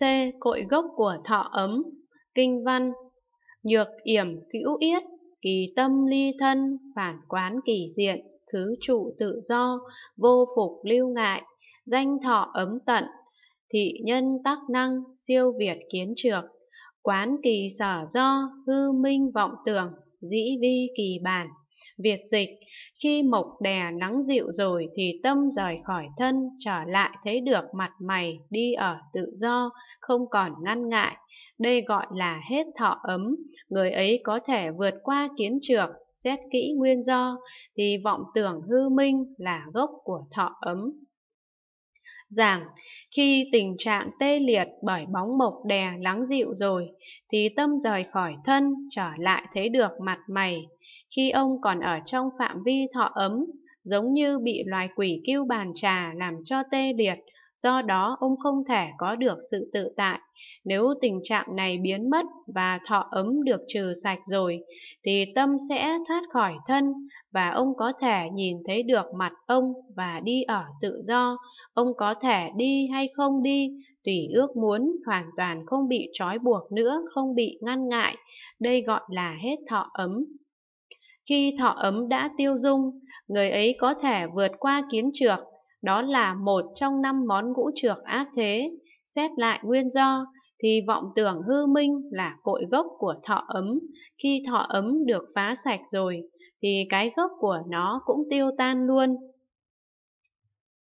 C. Cội gốc của thọ ấm, kinh văn, nhược yểm cữu yết, kỳ tâm ly thân, phản quán kỳ diện, khứ trụ tự do, vô phục lưu ngại, danh thọ ấm tận, thị nhân tác năng, siêu việt kiến trược, quán kỳ sở do, hư minh vọng tưởng, dĩ vi kỳ bản. Việt dịch, khi mộc đè nắng dịu rồi thì tâm rời khỏi thân, trở lại thấy được mặt mày, đi ở tự do, không còn ngăn ngại. Đây gọi là hết thọ ấm, người ấy có thể vượt qua kiến trược, xét kỹ nguyên do, thì vọng tưởng hư minh là gốc của thọ ấm. Giảng, khi tình trạng tê liệt bởi bóng mộc đè lắng dịu rồi, thì tâm rời khỏi thân, trở lại thấy được mặt mày. Khi ông còn ở trong phạm vi thọ ấm, giống như bị loài quỷ kiêu bàn trà làm cho tê liệt, do đó ông không thể có được sự tự tại. Nếu tình trạng này biến mất và thọ ấm được trừ sạch rồi, thì tâm sẽ thoát khỏi thân và ông có thể nhìn thấy được mặt ông và đi ở tự do. Ông có thể đi hay không đi, tùy ước muốn, hoàn toàn không bị trói buộc nữa, không bị ngăn ngại. Đây gọi là hết thọ ấm. Khi thọ ấm đã tiêu dung, người ấy có thể vượt qua kiến trược đó là một trong năm món ngũ trược ác thế. Xét lại nguyên do, thì vọng tưởng hư minh là cội gốc của thọ ấm. Khi thọ ấm được phá sạch rồi, thì cái gốc của nó cũng tiêu tan luôn.